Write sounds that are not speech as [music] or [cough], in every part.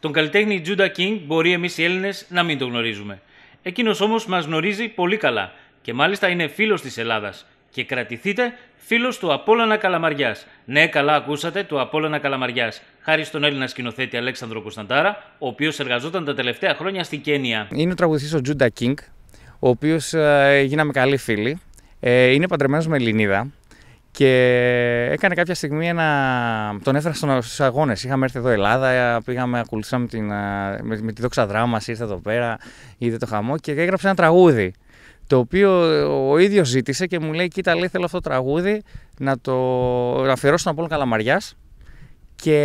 Τον καλλιτέχνη Τζούντα Κίνγκ μπορεί εμείς οι Έλληνες να μην τον γνωρίζουμε. Εκείνος όμως μας γνωρίζει πολύ καλά και μάλιστα είναι φίλος της Ελλάδας. Και κρατηθείτε φίλος του Απόλανα Καλαμαριάς. Ναι, καλά ακούσατε, του Απόλανα Καλαμαριάς. Χάρη στον Έλληνα σκηνοθέτη Αλέξανδρο Κωνσταντάρα, ο οποίος εργαζόταν τα τελευταία χρόνια στην Κένια. Είναι ο τραγουδιστής ο Τζούντα Κίνγκ, ο οποίος ε, γίναμε καλοί φίλοι. Ε, είναι παντρεμένος με Ελληνίδα και έκανε κάποια στιγμή ένα. Τον έφερα στους αγώνες. Είχαμε έρθει εδώ Ελλάδα, πήγαμε, ακολουθήσαμε την, με, τη δόξα δράμα, ήρθε εδώ πέρα, είδε το χαμό και έγραψε ένα τραγούδι. Το οποίο ο ίδιος ζήτησε και μου λέει: Κοίτα, λέει, θέλω αυτό το τραγούδι να το αφιερώσω στον Απόλυν Καλαμαριάς και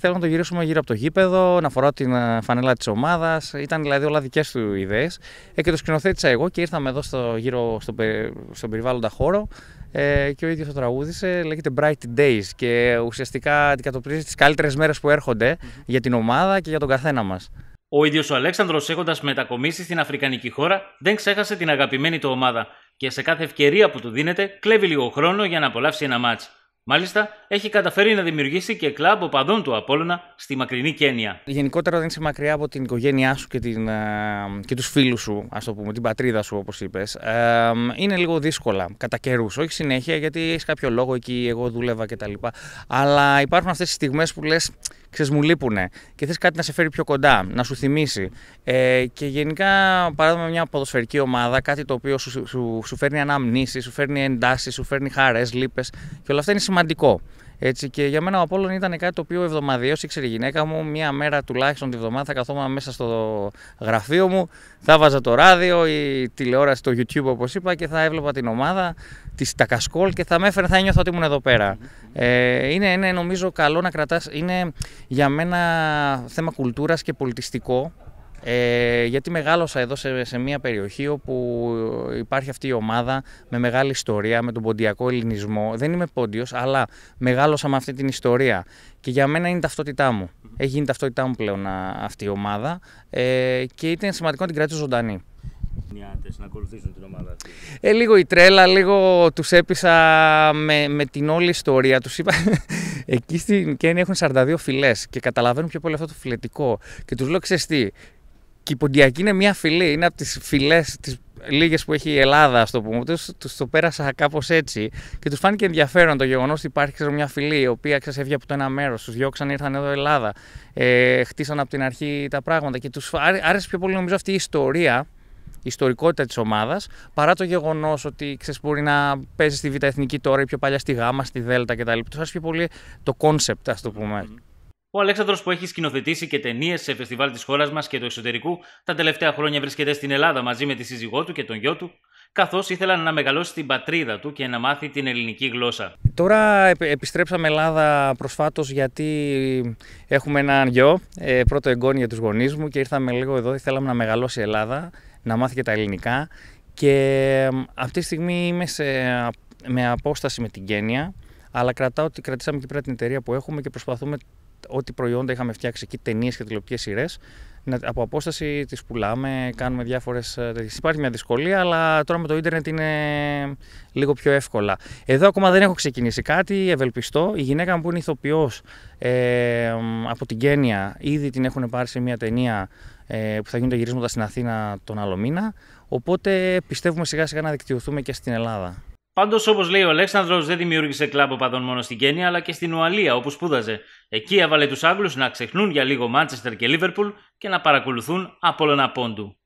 θέλω να το γυρίσουμε γύρω από το γήπεδο, να φοράω την φανέλα της ομάδας. Ήταν δηλαδή όλα δικές του ιδέες. Ε, και το σκηνοθέτησα εγώ και ήρθαμε εδώ στο, γύρω στο, στον περιβάλλοντα χώρο ε, και ο ίδιος το τραγούδισε, λέγεται Bright Days και ουσιαστικά αντικατοπτρίζει τις καλύτερες μέρες που ερχονται για την ομάδα και για τον καθένα μας. Ο ίδιος ο Αλέξανδρος έχοντας μετακομίσει στην Αφρικανική χώρα δεν ξέχασε την αγαπημένη του ομάδα και σε κάθε ευκαιρία που του δίνεται κλέβει λίγο χρόνο για να απολαύσει ένα μάτσο. Μάλιστα, έχει καταφέρει να δημιουργήσει και κλαμπ οπαδών του Απόλλωνα στη μακρινή Κένια. Γενικότερα, δεν είσαι μακριά από την οικογένειά σου και, την, ε, και τους φίλους σου, ας το πούμε, την πατρίδα σου, όπως είπες. Ε, είναι λίγο δύσκολα κατά καιρούς. Όχι συνέχεια, γιατί έχεις κάποιο λόγο εκεί, εγώ δούλευα κτλ. Αλλά υπάρχουν αυτές τις στιγμές που λες ξέρεις, μου λείπουνε και θες κάτι να σε φέρει πιο κοντά, να σου θυμίσει. Ε, και γενικά, παράδειγμα, μια ποδοσφαιρική ομάδα, κάτι το οποίο σου, σου, σου, φέρνει αναμνήσεις, σου φέρνει εντάσεις, σου φέρνει χαρές, λύπες και όλα αυτά είναι σημαντικό. Έτσι και για μένα ο Απόλλων ήταν κάτι το οποίο εβδομαδιαίως ήξερε η γυναίκα μου. Μία μέρα τουλάχιστον τη βδομάδα θα καθόμουν μέσα στο γραφείο μου, θα βάζα το ράδιο ή τηλεόραση, το YouTube όπως είπα και θα έβλεπα την ομάδα, τη Τακασκόλ και θα με έφερε, θα ένιωθα ότι ήμουν εδώ πέρα. Ε, είναι, είναι νομίζω καλό να κρατάς. Είναι για μένα θέμα κουλτούρας και πολιτιστικό ε, γιατί μεγάλωσα εδώ σε, σε μια περιοχή όπου υπάρχει αυτή η ομάδα με μεγάλη ιστορία, με τον ποντιακό ελληνισμό. Δεν είμαι πόντιος, αλλά μεγάλωσα με αυτή την ιστορία. Και για μένα είναι η ταυτότητά μου. Έχει γίνει ταυτότητά μου πλέον αυτή η ομάδα ε, και ήταν σημαντικό να την κρατήσω ζωντανή να ακολουθήσουν την ομάδα αυτή. Ε, λίγο η τρέλα, λίγο τους έπεισα με, με την όλη ιστορία. Τους είπα, [laughs] εκεί στην Κένια έχουν 42 φυλές και καταλαβαίνουν πιο πολύ αυτό το φυλετικό Και τους λέω, ξέρεις και η Ποντιακή είναι μια φυλή, είναι από τις φυλές, τις λίγες που έχει η Ελλάδα, ας το πούμε. του το πέρασα κάπως έτσι και τους φάνηκε ενδιαφέρον το γεγονός ότι υπάρχει ξέρω, μια φυλή η οποία ξέρεις, από το ένα μέρος, τους διώξαν, ήρθαν εδώ Ελλάδα, ε, χτίσαν από την αρχή τα πράγματα και τους άρεσε πιο πολύ νομίζω αυτή η ιστορία η ιστορικότητα της ομάδας, παρά το γεγονός ότι ξέρεις, μπορεί να παίζει στη Β' Εθνική τώρα ή πιο παλιά στη Γ, στη ΔΕΛΤΑ κτλ. Τους άρεσε πιο πολύ το κόνσεπτ, ας το πούμε. Mm-hmm. Ο Αλέξανδρος που έχει σκηνοθετήσει και ταινίες σε φεστιβάλ της χώρας μας και του εξωτερικού, τα τελευταία χρόνια βρίσκεται στην Ελλάδα μαζί με τη σύζυγό του και τον γιο του, καθώς ήθελαν να μεγαλώσει την πατρίδα του και να μάθει την ελληνική γλώσσα. Τώρα επιστρέψαμε Ελλάδα προσφάτως γιατί έχουμε έναν γιο, ε, πρώτο εγγόνι για τους γονείς μου και ήρθαμε λίγο εδώ. Θέλαμε να μεγαλώσει η Ελλάδα, να μάθει και τα ελληνικά. Και αυτή τη στιγμή είμαι σε, με απόσταση με την Κένια, αλλά κρατάω ότι κρατήσαμε και πέρα την εταιρεία που έχουμε και προσπαθούμε ό,τι προϊόντα είχαμε φτιάξει εκεί, ταινίες και τηλεοπτικές σειρές, από απόσταση τις πουλάμε, κάνουμε διάφορες ε, Υπάρχει μια δυσκολία, αλλά τώρα με το ίντερνετ είναι λίγο πιο εύκολα. Εδώ ακόμα δεν έχω ξεκινήσει κάτι, ευελπιστώ. Η γυναίκα μου που είναι ηθοποιός ε, από την Κένια, ήδη την έχουν πάρει σε μια ταινία ε, που θα γίνουν τα γυρίσματα στην Αθήνα τον άλλο μήνα. Οπότε πιστεύουμε σιγά σιγά να δικτυωθούμε και στην Ελλάδα. Πάντως, όπως λέει ο Αλέξανδρος, δεν δημιούργησε κλαμπ οπαδών μόνο στην Κένια αλλά και στην Ουαλία όπου σπούδαζε. Εκεί έβαλε τους Άγγλους να ξεχνούν για λίγο Μάντσεστερ και Λίβερπουλ και να παρακολουθούν απόλυτα Πόντου.